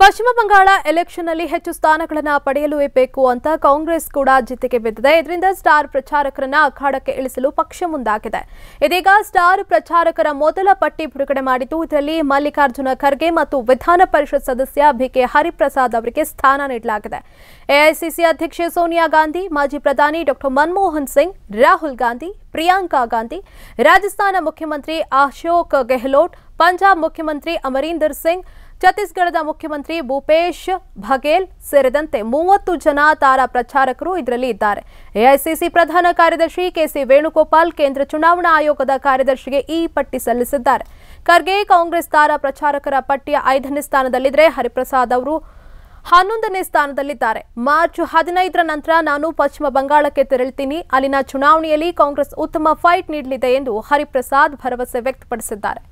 ಪಶ್ಚಿಮ ಬಂಗಾಳ ಎಲೆಕ್ಷನ್ನಲ್ಲಿ ಹೆಚ್ಚು ಸ್ಥಾನಗಳನ್ನು ಪಡೆಯಲು ಬೇಕು ಅಂತ ಕಾಂಗ್ರೆಸ್ ಕೂಡ ಜಿತ್ತಿಗೆ ಬಿದ್ದಿದೆ ಇದರಿಂದ ಸ್ಟಾರ್ ಪ್ರಚಾರಕರನ್ನು ಅಖಾಡಕ್ಕೆ ಇಳಿಸಲು ಪಕ್ಷ ಮುಂದಾಗಿದೆ ಇದೀಗ ಸ್ಟಾರ್ ಪ್ರಚಾರಕರ ಮೊದಲ ಪಟ್ಟಿ ಬಿಡುಗಡೆ ಮಾಡಿದ್ದು ಇದರಲ್ಲಿ ಮಲ್ಲಿಕಾರ್ಜುನ ಖರ್ಗೆ ಮತ್ತು ವಿಧಾನ ಪರಿಷತ್ ಸದಸ್ಯ ಬಿಕೆ ಹರಿಪ್ರಸಾದ್ ಅವರಿಗೆ ಸ್ಥಾನ ನೀಡಲಾಗಿದೆ ಎಐಸಿಸಿ ಅಧ್ಯಕ್ಷೆ ಸೋನಿಯಾ ಗಾಂಧಿ ಮಾಜಿ ಪ್ರಧಾನಿ ಡಾಕ್ಟರ್ ಮನಮೋಹನ್ ಸಿಂಗ್ ರಾಹುಲ್ ಗಾಂಧಿ ಪ್ರಿಯಾಂಕಾ ಗಾಂಧಿ ರಾಜಸ್ಥಾನ ಮುಖ್ಯಮಂತ್ರಿ ಅಶೋಕ್ ಗೆಹ್ಲೋಟ್ ಪಂಜಾಬ್ ಮುಖ್ಯಮಂತ್ರಿ ಅಮರೀಂದರ್ ಸಿಂಗ್ ಛತ್ತೀಸ್ಗಢದ ಮುಖ್ಯಮಂತ್ರಿ ಭೂಪೇಶ್ ಬಘೇಲ್ ಸೇರಿದಂತೆ ಮೂವತ್ತು ಜನ ತಾರಾ ಪ್ರಚಾರಕರು ಇದರಲ್ಲಿ ಇದ್ದಾರೆ ಎಐಸಿಸಿ ಪ್ರಧಾನ ಕಾರ್ಯದರ್ಶಿ ಕೆಸಿ ವೇಣುಗೋಪಾಲ್ ಕೇಂದ್ರ ಚುನಾವಣಾ ಆಯೋಗದ ಕಾರ್ಯದರ್ಶಿಗೆ ಈ ಪಟ್ಟಿ ಸಲ್ಲಿಸಿದ್ದಾರೆ ಖರ್ಗೆ ಕಾಂಗ್ರೆಸ್ ತಾರಾ ಪ್ರಚಾರಕರ ಪಟ್ಟಿಯ ಐದನೇ ಸ್ಥಾನದಲ್ಲಿದ್ದರೆ ಹರಿಪ್ರಸಾದ್ ಅವರು ಹನ್ನೊಂದನೇ ಸ್ಥಾನದಲ್ಲಿದ್ದಾರೆ ಮಾರ್ಚ್ ಹದಿನೈದರ ನಂತರ ನಾನು ಪಶ್ಚಿಮ ಬಂಗಾಳಕ್ಕೆ ತೆರಳುತ್ತೀನಿ ಅಲ್ಲಿನ ಚುನಾವಣೆಯಲ್ಲಿ ಕಾಂಗ್ರೆಸ್ ಉತ್ತಮ ಫೈಟ್ ನೀಡಲಿದೆ ಎಂದು ಹರಿಪ್ರಸಾದ್ ಭರವಸೆ ವ್ಯಕ್ತಪಡಿಸಿದ್ದಾರೆ